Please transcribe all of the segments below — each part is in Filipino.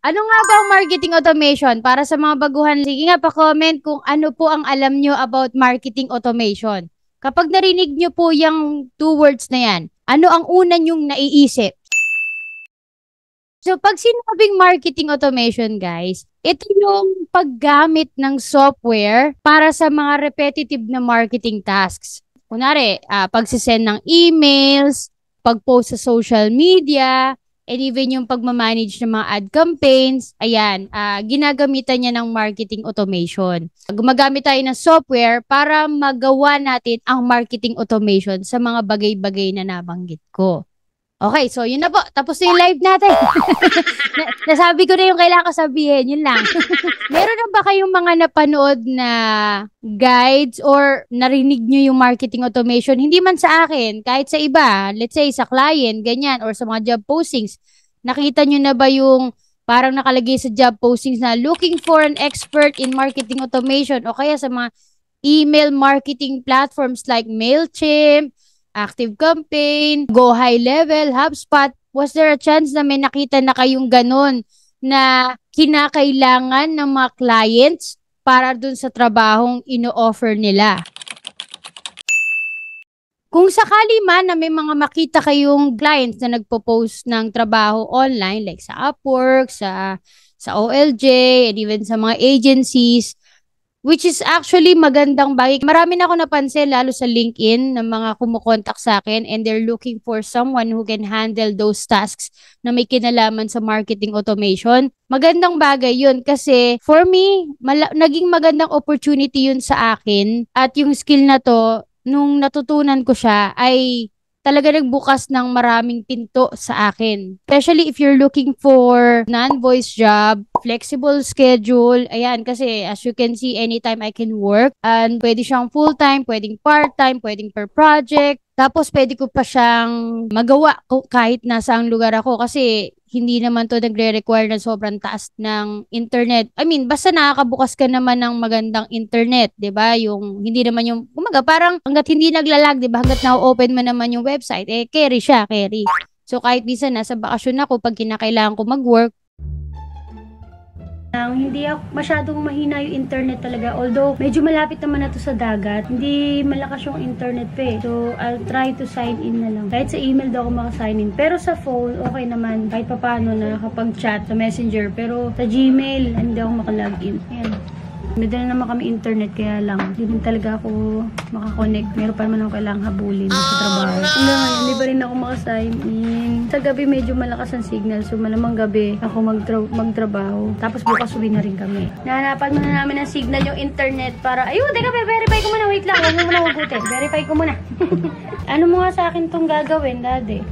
Ano nga ba ang marketing automation? Para sa mga baguhan, sige nga pa-comment kung ano po ang alam nyo about marketing automation. Kapag narinig nyo po yung two words na yan, ano ang una nyong naiisip? So, pag sinabing marketing automation, guys, ito yung paggamit ng software para sa mga repetitive na marketing tasks. Kunwari, uh, pagsisend ng emails, pag-post sa social media, and even yung pagmamanage ng mga ad campaigns, ayan, uh, ginagamitan niya ng marketing automation. Gumagamit tayo ng software para magawa natin ang marketing automation sa mga bagay-bagay na nabanggit ko. Okay, so yun na po. Tapos na yung live natin. na- nasabi ko na yung kailangan ko sabihin. Yun lang. Meron na ba kayong mga napanood na guides or narinig nyo yung marketing automation? Hindi man sa akin, kahit sa iba. Let's say sa client, ganyan, or sa mga job postings. Nakita nyo na ba yung parang nakalagay sa job postings na looking for an expert in marketing automation o kaya sa mga email marketing platforms like MailChimp, Active Campaign, Go High Level, HubSpot, was there a chance na may nakita na kayong ganun na kinakailangan ng mga clients para dun sa trabahong ino-offer nila? Kung sakali man na may mga makita kayong clients na nagpo-post ng trabaho online like sa Upwork, sa sa OLJ, and even sa mga agencies, Which is actually magandang bagay. Marami na ako napansin, lalo sa LinkedIn, ng mga kumukontak sa akin and they're looking for someone who can handle those tasks na may kinalaman sa marketing automation. Magandang bagay yun kasi for me, mala- naging magandang opportunity yun sa akin at yung skill na to, nung natutunan ko siya ay talaga nagbukas ng maraming pinto sa akin. Especially if you're looking for non-voice job, flexible schedule. Ayan, kasi as you can see, anytime I can work. And pwede siyang full-time, pwedeng part-time, pwedeng per project. Tapos pwede ko pa siyang magawa kahit nasa ang lugar ako kasi hindi naman to nagre-require ng sobrang taas ng internet. I mean, basta nakakabukas ka naman ng magandang internet, 'di ba? Yung hindi naman yung kumaga parang hangga't hindi naglalag, 'di ba? Hangga't na-open mo naman yung website, eh carry siya, carry. So kahit minsan nasa bakasyon ako, pag kinakailangan ko mag-work, ang hindi ako masyadong mahina yung internet talaga. Although, medyo malapit naman na to sa dagat. Hindi malakas yung internet pa eh. So, I'll try to sign in na lang. Kahit sa email daw ako makasign in. Pero sa phone, okay naman. Kahit papano na kapag chat sa messenger. Pero sa Gmail, hindi ako makalogin. Ayan. Madala naman kami internet kaya lang hindi talaga ako makakonect. Meron pa naman ako kailangang habulin sa trabaho. Hanggang oh, ngayon, hindi pa rin ako makasign in. Sa gabi medyo malakas ang signal so malamang gabi ako magtra magtrabaho. Tapos bukas uwi na rin kami. Nahanapan muna namin ang signal yung internet para ayun, teka, verify ko muna. Wait lang, huwag mo muna hugutin. Verify ko muna. ano mo nga sa akin tong gagawin, dati?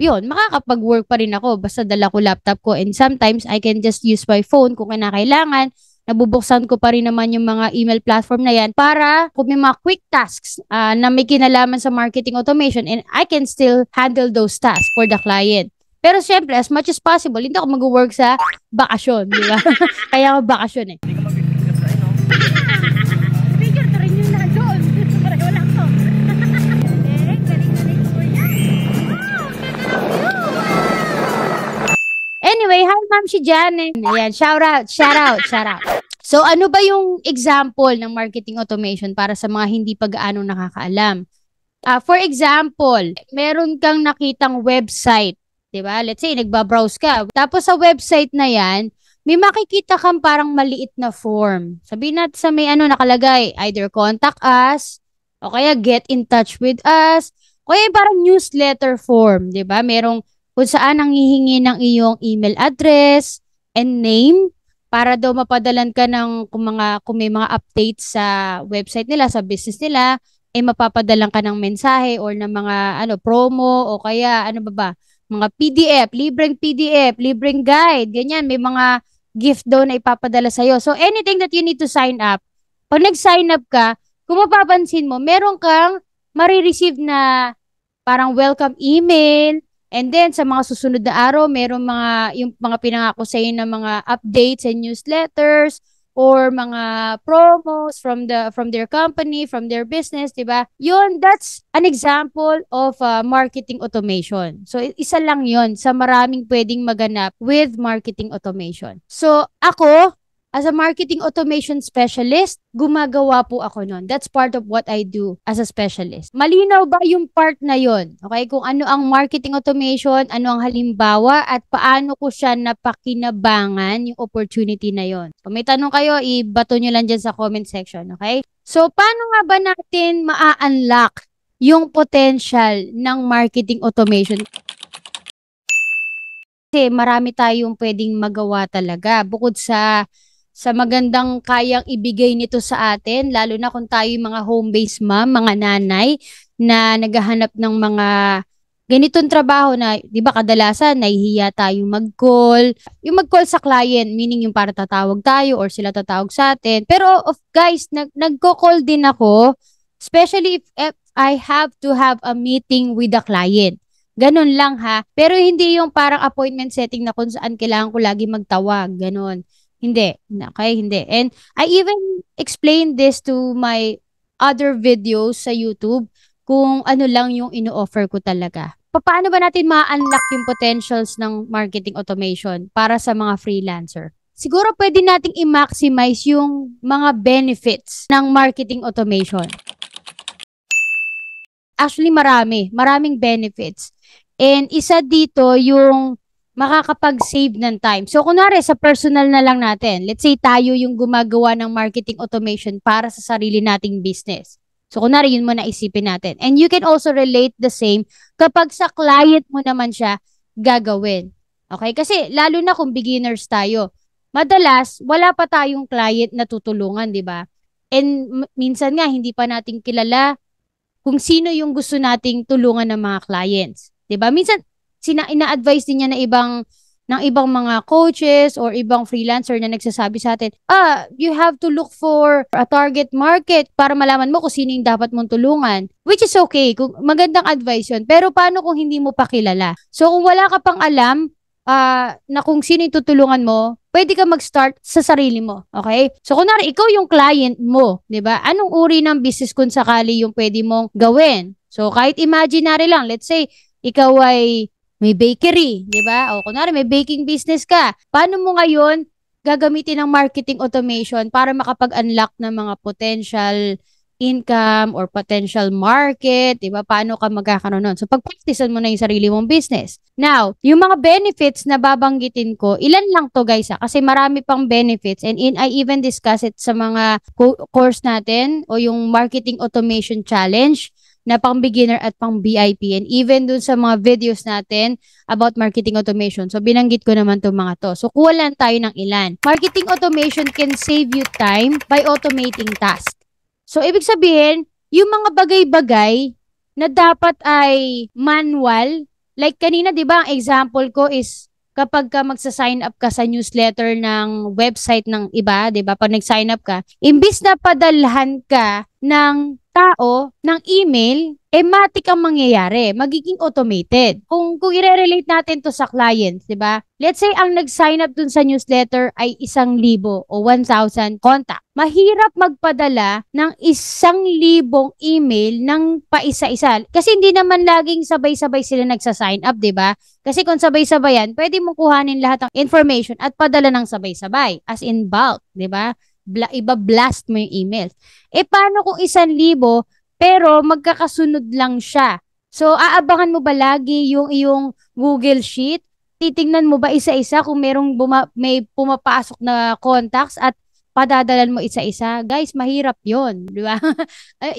yun, makakapag-work pa rin ako basta dala ko laptop ko and sometimes I can just use my phone kung kinakailangan nabubuksan ko pa rin naman yung mga email platform na yan para kung may mga quick tasks uh, na may kinalaman sa marketing automation and I can still handle those tasks for the client. Pero syempre, as much as possible, hindi ako mag-work sa bakasyon, di ba? Kaya ako bakasyon eh. Hindi ka mabibigyan sa ino. ma'am si Janet. Ayan, shout out, shout out, shout out. So ano ba yung example ng marketing automation para sa mga hindi pa gaano nakakaalam? Uh, for example, meron kang nakitang website, 'di ba? Let's say nagba-browse ka. Tapos sa website na 'yan, may makikita kang parang maliit na form. Sabihin natin sa may ano nakalagay, either contact us, o kaya get in touch with us, o kaya parang newsletter form, di ba? Merong kung saan ang hihingi ng iyong email address and name para daw mapadalan ka ng kung, mga, kung may mga updates sa website nila, sa business nila, ay eh, mapapadalan ka ng mensahe or ng mga ano promo o kaya ano ba ba, mga PDF, libreng PDF, libreng guide, ganyan, may mga gift daw na ipapadala sa iyo. So anything that you need to sign up, pag nag-sign up ka, kung mapapansin mo, meron kang marireceive na parang welcome email, And then, sa mga susunod na araw, meron mga, yung mga pinangako sa inyo ng mga updates and newsletters, or mga promos from the from their company, from their business, 'di ba? yon that's an example of uh, marketing automation. So isa lang yon sa maraming pwedeng maganap with marketing automation. So ako, As a marketing automation specialist, gumagawa po ako nun. That's part of what I do as a specialist. Malinaw ba yung part na yon? Okay, kung ano ang marketing automation, ano ang halimbawa, at paano ko siya napakinabangan yung opportunity na yon. Kung may tanong kayo, ibato nyo lang dyan sa comment section, okay? So, paano nga ba natin ma unlock yung potential ng marketing automation? Kasi marami tayong pwedeng magawa talaga bukod sa sa magandang kayang ibigay nito sa atin, lalo na kung tayo mga home-based mom, mga nanay na naghahanap ng mga ganitong trabaho na, di ba kadalasan, nahihiya tayo mag-call. Yung mag-call sa client, meaning yung para tatawag tayo or sila tatawag sa atin. Pero of guys, nag nagko-call din ako, especially if, if I have to have a meeting with the client. Ganun lang ha. Pero hindi yung parang appointment setting na kung saan kailangan ko lagi magtawag. Ganun. Hindi. Okay, hindi. And I even explained this to my other videos sa YouTube kung ano lang yung ino-offer ko talaga. Paano ba natin ma-unlock yung potentials ng marketing automation para sa mga freelancer? Siguro pwede nating i-maximize yung mga benefits ng marketing automation. Actually, marami. Maraming benefits. And isa dito yung makakapag-save ng time. So, kunwari, sa personal na lang natin, let's say tayo yung gumagawa ng marketing automation para sa sarili nating business. So, kunwari, yun mo na isipin natin. And you can also relate the same kapag sa client mo naman siya gagawin. Okay? Kasi, lalo na kung beginners tayo, madalas, wala pa tayong client na tutulungan, di ba? And minsan nga, hindi pa natin kilala kung sino yung gusto nating tulungan ng mga clients. 'di ba? Minsan sina ina-advise din niya na ibang ng ibang mga coaches or ibang freelancer na nagsasabi sa atin, ah, you have to look for a target market para malaman mo kung sino yung dapat mong tulungan. Which is okay, kung, magandang advice yun. Pero paano kung hindi mo pa kilala? So kung wala ka pang alam, ah, na kung sino yung tutulungan mo, pwede ka mag-start sa sarili mo. Okay? So, kunwari, ikaw yung client mo, di ba? Anong uri ng business kung sakali yung pwede mong gawin? So, kahit imaginary lang, let's say, ikaw ay may bakery, di ba? O kunwari, may baking business ka. Paano mo ngayon gagamitin ang marketing automation para makapag-unlock ng mga potential income or potential market, 'di ba? Paano ka magkakaroon nun? So pagpraktisan mo na 'yung sarili mong business. Now, 'yung mga benefits na babanggitin ko, ilan lang 'to, guys, ha? Ah? kasi marami pang benefits and in I even discuss it sa mga course natin o 'yung marketing automation challenge na pang beginner at pang VIP and even dun sa mga videos natin about marketing automation. So binanggit ko naman tong mga to. So kuha lang tayo ng ilan. Marketing automation can save you time by automating tasks. So ibig sabihin, yung mga bagay-bagay na dapat ay manual, like kanina 'di ba ang example ko is kapag ka magsa-sign up ka sa newsletter ng website ng iba, 'di ba? Pag nag-sign up ka, imbis na padalhan ka ng tao ng email, eh matik ang mangyayari. Magiging automated. Kung, kung i-relate natin to sa clients, di ba? Let's say ang nag-sign up dun sa newsletter ay isang libo o 1,000 contact. Mahirap magpadala ng isang libong email ng paisa-isa. Kasi hindi naman laging sabay-sabay sila nagsa-sign up, di ba? Kasi kung sabay-sabay yan, pwede mong kuhanin lahat ng information at padala ng sabay-sabay as in bulk, di ba? bla, iba-blast mo yung emails. Eh, paano kung isang libo, pero magkakasunod lang siya? So, aabangan mo ba lagi yung iyong Google Sheet? Titingnan mo ba isa-isa kung merong buma- may pumapasok na contacts at padadalan mo isa-isa. Guys, mahirap yon di ba?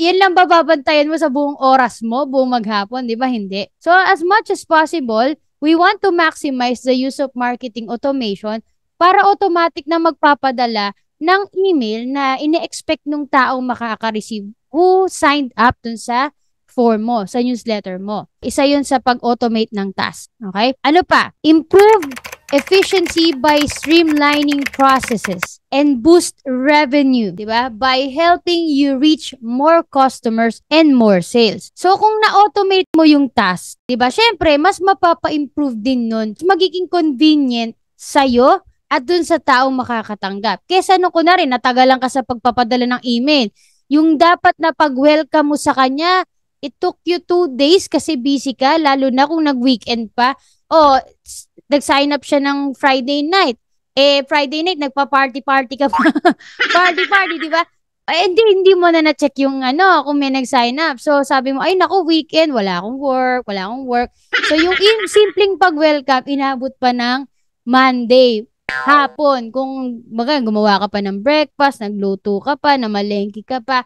yan lang bababantayan mo sa buong oras mo, buong maghapon, di ba? Hindi. So, as much as possible, we want to maximize the use of marketing automation para automatic na magpapadala ng email na ine-expect nung tao makaka-receive who signed up dun sa form mo, sa newsletter mo. Isa yun sa pag-automate ng task. Okay? Ano pa? Improve efficiency by streamlining processes and boost revenue, di ba? By helping you reach more customers and more sales. So, kung na-automate mo yung task, di ba? Syempre, mas mapapa-improve din nun. Magiging convenient sa'yo at dun sa taong makakatanggap. Kesa no, kunwari, lang ka sa pagpapadala ng email, yung dapat na pag-welcome mo sa kanya, it took you two days kasi busy ka, lalo na kung nag-weekend pa. O, nag-sign up siya ng Friday night. Eh, Friday night, nagpa-party-party ka pa. Party-party, di ba? Eh, hindi, hindi mo na na-check yung ano, kung may nag-sign up. So, sabi mo, ay, naku, weekend, wala akong work, wala akong work. So, yung in, simpleng pag-welcome, inabot pa ng Monday hapon. Kung baga, gumawa ka pa ng breakfast, nagluto ka pa, namalengki ka pa,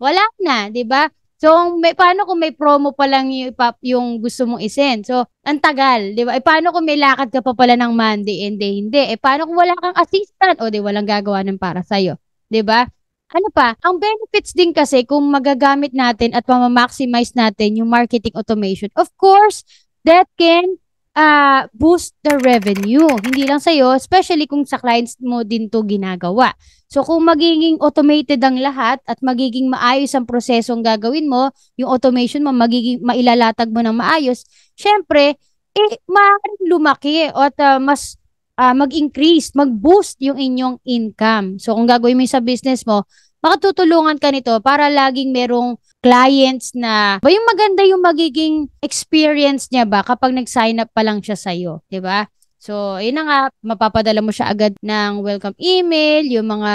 wala na, di ba? So, may, paano kung may promo pa lang yung, yung gusto mong isend? So, ang tagal, di ba? E, paano kung may lakad ka pa pala ng Monday and day hindi? E, paano kung wala kang assistant? O, di, walang gagawa ng para sa'yo. Di ba? Ano pa? Ang benefits din kasi kung magagamit natin at mamamaximize natin yung marketing automation, of course, that can uh, boost the revenue. Hindi lang sa'yo, especially kung sa clients mo din to ginagawa. So kung magiging automated ang lahat at magiging maayos ang proseso ang gagawin mo, yung automation mo, magiging mailalatag mo ng maayos, syempre, eh, maaaring lumaki at uh, mas uh, mag-increase, mag-boost yung inyong income. So kung gagawin mo sa business mo, makatutulungan ka nito para laging merong clients na ba yung maganda yung magiging experience niya ba kapag nag-sign up pa lang siya sa iyo, di ba? So, yun na nga, mapapadala mo siya agad ng welcome email, yung mga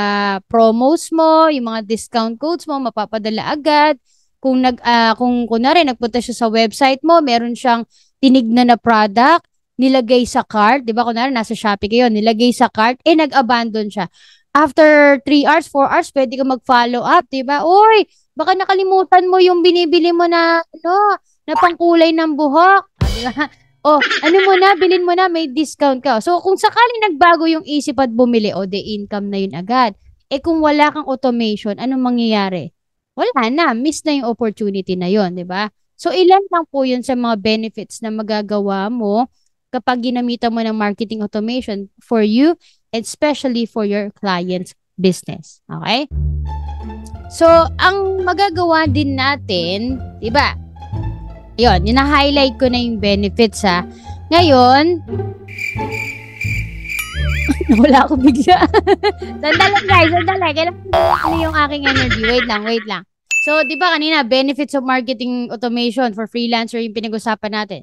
promos mo, yung mga discount codes mo, mapapadala agad. Kung nag uh, kung kunwari nagpunta siya sa website mo, meron siyang tinignan na product, nilagay sa cart, 'di ba? Kunwari nasa Shopee kayo, nilagay sa cart, eh nag-abandon siya. After 3 hours, 4 hours, pwede ka mag-follow up, 'di ba? Oy, Baka nakalimutan mo yung binibili mo na, ano, na pangkulay ng buhok. oh, ano mo na, bilin mo na, may discount ka. So, kung sakaling nagbago yung isip at bumili, o, oh, the income na yun agad. Eh, kung wala kang automation, anong mangyayari? Wala na, miss na yung opportunity na yun, di ba? So, ilan lang po yun sa mga benefits na magagawa mo kapag ginamitan mo ng marketing automation for you, especially for your client's business. Okay? So, ang magagawa din natin, 'di ba? 'Yon, ina-highlight ko na yung benefits ha. Ngayon, wala ako bigla. sandali guys, sandali. Kailangan yung aking energy. Wait lang, wait lang. So, 'di ba kanina benefits of marketing automation for freelancer yung pinag-usapan natin.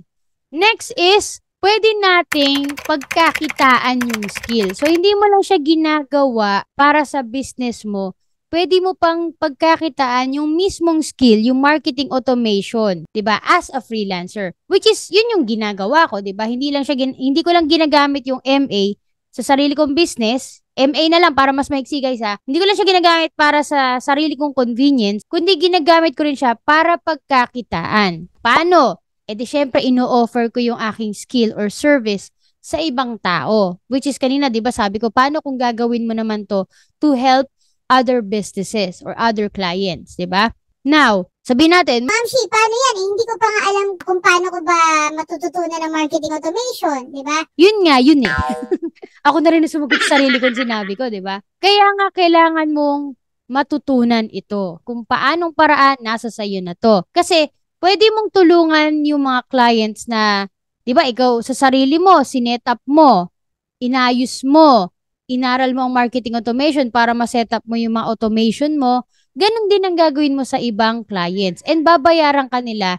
Next is pwede nating pagkakitaan yung skill. So, hindi mo lang siya ginagawa para sa business mo pwede mo pang pagkakitaan yung mismong skill, yung marketing automation, 'di ba? As a freelancer, which is 'yun yung ginagawa ko, 'di ba? Hindi lang siya gin- hindi ko lang ginagamit yung MA sa sarili kong business, MA na lang para mas maiksi guys ha. Hindi ko lang siya ginagamit para sa sarili kong convenience, kundi ginagamit ko rin siya para pagkakitaan. Paano? E di syempre ino-offer ko yung aking skill or service sa ibang tao. Which is kanina, 'di ba, sabi ko, paano kung gagawin mo naman 'to to help other businesses or other clients, di ba? Now, sabi natin, Ma'am Shi, paano yan? Eh, hindi ko pa nga alam kung paano ko ba matututunan ng marketing automation, di ba? Yun nga, yun eh. Ako na rin sumagot sa sarili kong sinabi ko, di ba? Kaya nga kailangan mong matutunan ito. Kung paanong paraan, nasa sa'yo na to. Kasi, pwede mong tulungan yung mga clients na, di ba, ikaw sa sarili mo, sinet up mo, inayos mo, inaral mo ang marketing automation para ma-set up mo yung mga automation mo, ganun din ang gagawin mo sa ibang clients. And babayaran ka nila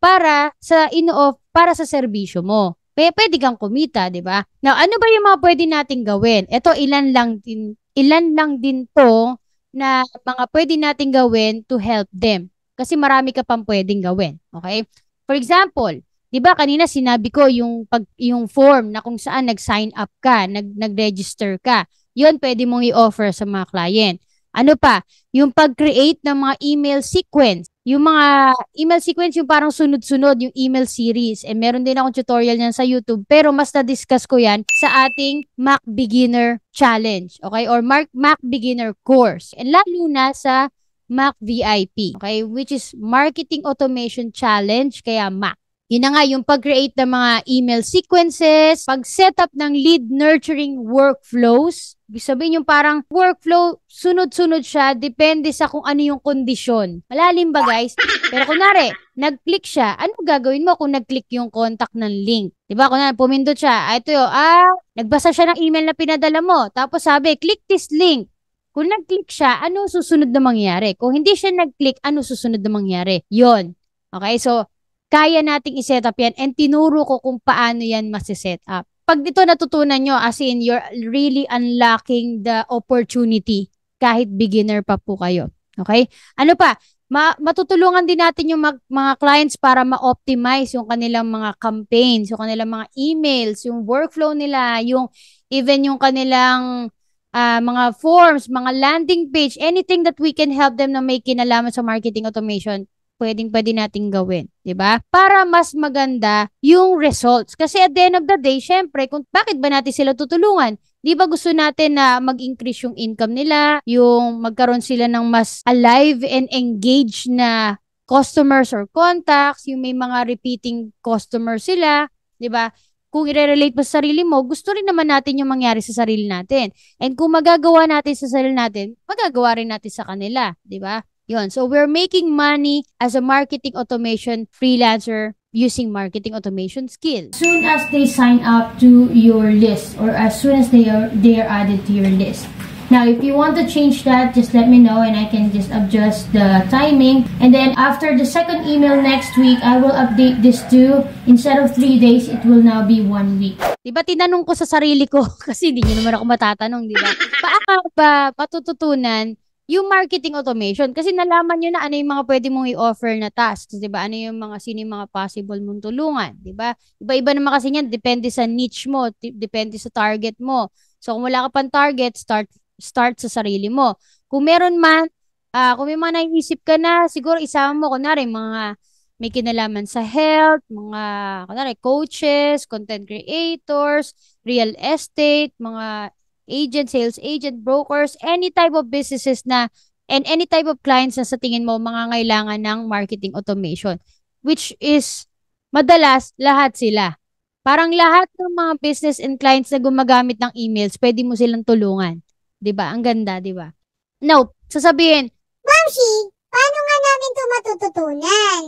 para sa ino-off, para sa serbisyo mo. P- pwede kang kumita, di ba? Now, ano ba yung mga pwede nating gawin? Ito, ilan lang din, ilan lang din to na mga pwede nating gawin to help them. Kasi marami ka pang pwedeng gawin. Okay? For example, 'di ba kanina sinabi ko yung pag yung form na kung saan nag-sign up ka, nag nag-register ka. 'Yun pwede mong i-offer sa mga client. Ano pa? Yung pag-create ng mga email sequence. Yung mga email sequence yung parang sunod-sunod yung email series. Eh meron din akong tutorial niyan sa YouTube pero mas na-discuss ko 'yan sa ating Mac Beginner Challenge, okay? Or Mac Mac Beginner Course. And lalo na sa Mac VIP, okay? Which is Marketing Automation Challenge kaya Mac. Yun na nga, yung pag-create ng mga email sequences, pag-set up ng lead nurturing workflows, Ibig sabihin yung parang workflow, sunod-sunod siya, depende sa kung ano yung kondisyon. Malalim ba guys? Pero kunwari, nag-click siya, ano gagawin mo kung nag-click yung contact ng link? Diba? Kunwari, pumindot siya, ah, ito yun, ah, nagbasa siya ng email na pinadala mo. Tapos sabi, click this link. Kung nag-click siya, ano susunod na mangyari? Kung hindi siya nag-click, ano susunod na mangyari? Yon. Okay, so kaya nating i-set up yan and tinuro ko kung paano yan masi-set up. Pag dito natutunan nyo, as in, you're really unlocking the opportunity kahit beginner pa po kayo. Okay? Ano pa? Ma- matutulungan din natin yung mag- mga clients para ma-optimize yung kanilang mga campaigns, yung kanilang mga emails, yung workflow nila, yung even yung kanilang uh, mga forms, mga landing page, anything that we can help them na may kinalaman sa marketing automation pwedeng pa din nating gawin, 'di ba? Para mas maganda yung results. Kasi at the end of the day, syempre, kung bakit ba natin sila tutulungan? 'Di ba gusto natin na mag-increase yung income nila, yung magkaroon sila ng mas alive and engaged na customers or contacts, yung may mga repeating customers sila, 'di ba? kung i-relate mo sa sarili mo, gusto rin naman natin yung mangyari sa sarili natin. And kung magagawa natin sa sarili natin, magagawa rin natin sa kanila, 'di ba? Yun. So we're making money as a marketing automation freelancer using marketing automation skill. As Soon as they sign up to your list or as soon as they are they are added to your list. Now, if you want to change that, just let me know and I can just adjust the timing. And then after the second email next week, I will update this to instead of three days, it will now be one week. Diba tinanong ko sa sarili ko kasi hindi nyo naman ako matatanong, diba? Paano ba matututunan yung marketing automation kasi nalaman niyo na ano yung mga pwede mong i-offer na tasks, 'di ba? Ano yung mga sino yung mga possible mong tulungan, 'di ba? Iba-iba naman kasi niyan, depende sa niche mo, depende sa target mo. So kung wala ka pang target, start start sa sarili mo. Kung meron man uh, kung may mga naiisip ka na, siguro isama mo kunwari mga may kinalaman sa health, mga kunwari coaches, content creators, real estate, mga agent, sales agent, brokers, any type of businesses na and any type of clients na sa tingin mo mga kailangan ng marketing automation which is madalas lahat sila. Parang lahat ng mga business and clients na gumagamit ng emails, pwede mo silang tulungan. 'Di ba? Ang ganda, 'di ba? Now, sasabihin, "Mamshi, paano nga namin 'to matututunan?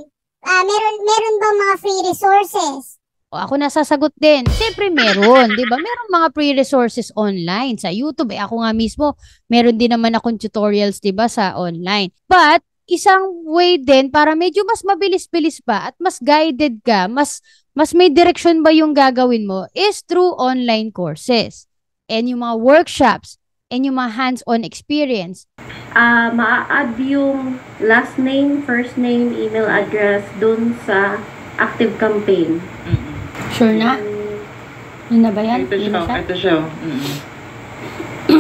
Uh, meron meron ba mga free resources? O ako nasasagot din. Siyempre meron, 'di ba? Merong mga free resources online sa YouTube. Eh ako nga mismo, meron din naman akong tutorials, 'di ba, sa online. But isang way din para medyo mas mabilis-bilis pa at mas guided ka, mas mas may direction ba yung gagawin mo is through online courses and yung mga workshops and yung mga hands-on experience. Uh, maa-add yung last name, first name, email address dun sa active campaign. Mm-hmm. Sure na? Yun na ba yan? Ito the show. At the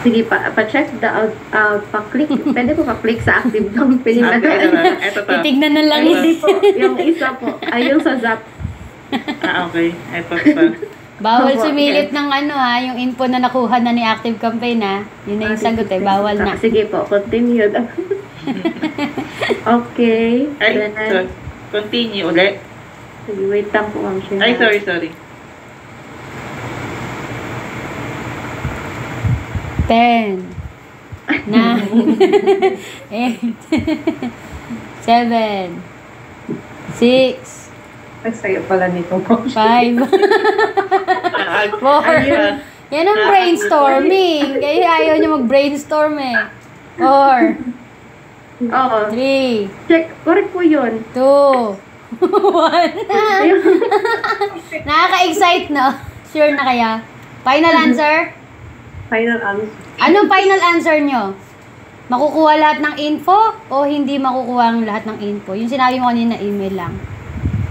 Sige, pa, pa-check the out, uh, pa-click. Pwede po pa-click sa active ng pinimata. na. Titignan na lang. Hindi po, yung isa po. Ay, yung sa Zap. ah, okay. Ito pa. Bawal oh, sumilit yes. ng ano ha, yung info na nakuha na ni Active Campaign ha. Yun na yung ah, sagot eh, bawal na. Ah, sige po, continue. okay. Ay, so, continue ulit. Sige, wait lang po, ma'am. Ay, sorry, sorry. 10 9 8 7 6 Ay, pala nito. 5 4 ah, Yan ang ah, brainstorming. Kaya ayaw niya mag-brainstorm eh. 4 Oo. 3 Check. Correct po yun. 2 One. Nakaka-excite, no? Sure na kaya? Final answer? Final answer. Anong final answer nyo? Makukuha lahat ng info o hindi makukuha ang lahat ng info? Yung sinabi mo kanina, email lang.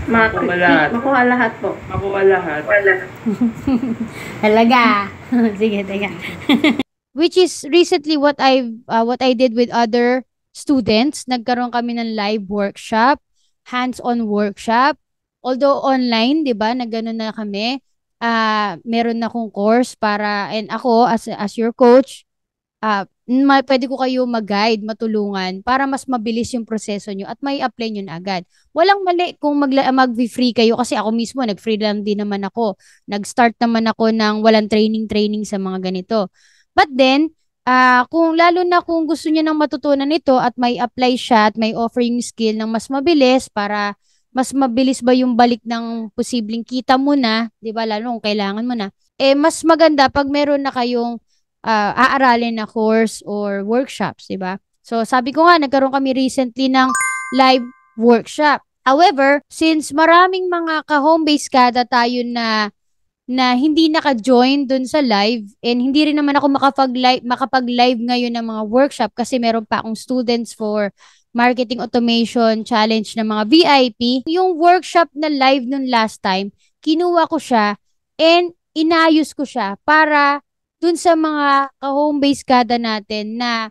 Makukuha lahat. Makuha lahat po. Makukuha lahat. Wala. Talaga. Sige, teka. Which is recently what I uh, what I did with other students. Nagkaroon kami ng live workshop hands-on workshop. Although online, 'di ba, na ganun na kami, uh, meron na akong course para and ako as as your coach, uh, pwede ko kayo mag-guide, matulungan para mas mabilis yung proseso nyo at may apply nyo na agad. Walang mali kung mag mag-free kayo kasi ako mismo, nag-free lang din naman ako. Nag-start naman ako ng walang training-training sa mga ganito. But then, Uh, kung lalo na kung gusto niya ng matutunan ito at may apply siya at may offering skill ng mas mabilis para mas mabilis ba yung balik ng posibleng kita mo na, 'di ba? Lalo kung kailangan mo na. Eh mas maganda pag meron na kayong uh, aaralin na course or workshops, 'di ba? So sabi ko nga nagkaroon kami recently ng live workshop. However, since maraming mga ka-home-based kada tayo na na hindi naka-join doon sa live and hindi rin naman ako makapag-live makapag-live ngayon ng mga workshop kasi meron pa akong students for marketing automation challenge ng mga VIP. Yung workshop na live nung last time, kinuha ko siya and inayos ko siya para dun sa mga ka-home base kada natin na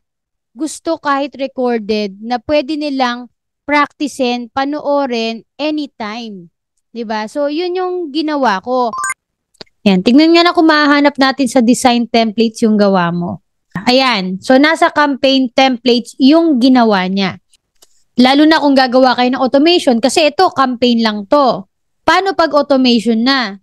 gusto kahit recorded na pwede nilang practicein, panoorin anytime. 'Di ba? So, yun yung ginawa ko. Yan, tingnan nga na kung mahanap natin sa design templates yung gawa mo. Ayan, so nasa campaign templates yung ginawa niya. Lalo na kung gagawa kayo ng automation kasi ito campaign lang to. Paano pag automation na?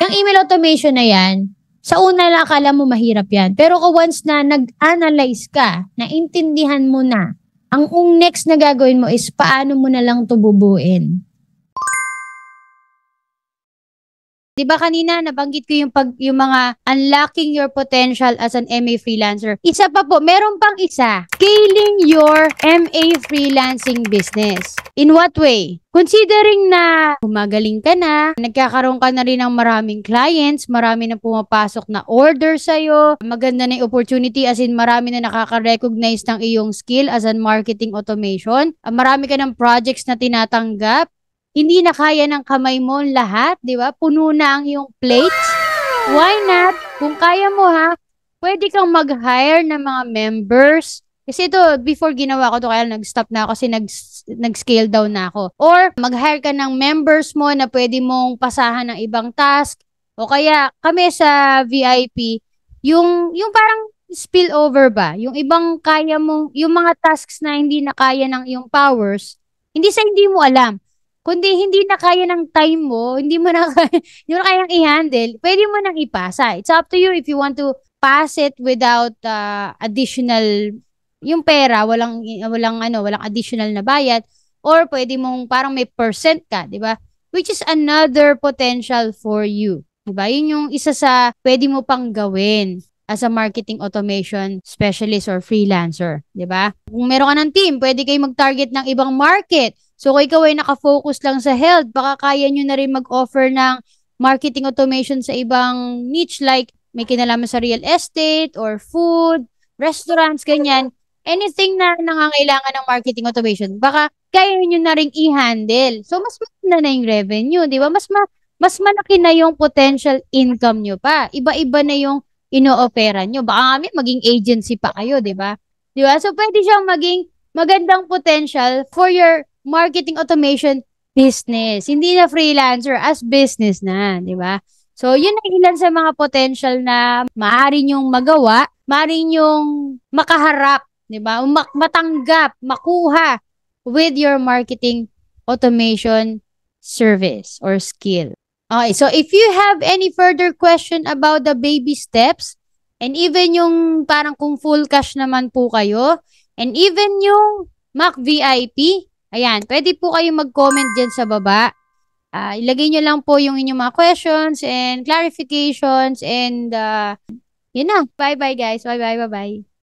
yung email automation na yan, sa una na akala mo mahirap yan. Pero kung once na nag-analyze ka, naintindihan mo na, ang next na gagawin mo is paano mo na lang to bubuin. 'Di ba kanina nabanggit ko yung pag yung mga unlocking your potential as an MA freelancer. Isa pa po, meron pang isa. Scaling your MA freelancing business. In what way? Considering na gumagaling ka na, nagkakaroon ka na rin ng maraming clients, marami na pumapasok na order sa'yo, maganda na yung opportunity as in marami na nakaka-recognize ng iyong skill as an marketing automation, marami ka ng projects na tinatanggap, hindi na kaya ng kamay mo lahat, di ba? Puno na ang iyong plates. Why not? Kung kaya mo ha, pwede kang mag-hire ng mga members. Kasi ito, before ginawa ko to kaya nag-stop na ako kasi nag, nag-scale down na ako. Or mag-hire ka ng members mo na pwede mong pasahan ng ibang task. O kaya kami sa VIP, yung, yung parang spillover ba? Yung ibang kaya mo, yung mga tasks na hindi na kaya ng iyong powers, hindi sa hindi mo alam kundi hindi na kaya ng time mo, hindi mo na kaya, hindi mo na kayang i-handle, pwede mo nang ipasa. It's up to you if you want to pass it without uh, additional yung pera, walang walang ano, walang additional na bayad or pwede mong parang may percent ka, 'di ba? Which is another potential for you. 'Di ba? Yun yung isa sa pwede mo pang gawin as a marketing automation specialist or freelancer, 'di ba? Kung meron ka ng team, pwede kayo mag-target ng ibang market So kung ikaw ay nakafocus lang sa health, baka kaya nyo na rin mag-offer ng marketing automation sa ibang niche like may kinalaman sa real estate or food, restaurants, ganyan. Anything na nangangailangan ng marketing automation, baka kaya nyo na rin i-handle. So, mas maganda na yung revenue, di ba? Mas, ma mas malaki na yung potential income nyo pa. Iba-iba na yung ino-opera nyo. Baka kami maging agency pa kayo, di ba? Di ba? So, pwede siyang maging magandang potential for your marketing automation business. Hindi na freelancer, as business na, di ba? So, yun ang ilan sa mga potential na maaari nyong magawa, maaari nyong makaharap, di ba? Mak- matanggap, makuha with your marketing automation service or skill. Okay, so if you have any further question about the baby steps, and even yung parang kung full cash naman po kayo, and even yung Mac VIP, Ayan, pwede po kayong mag-comment dyan sa baba. Uh, ilagay nyo lang po yung inyong mga questions and clarifications and uh, yun na. Bye-bye guys. Bye-bye, bye-bye.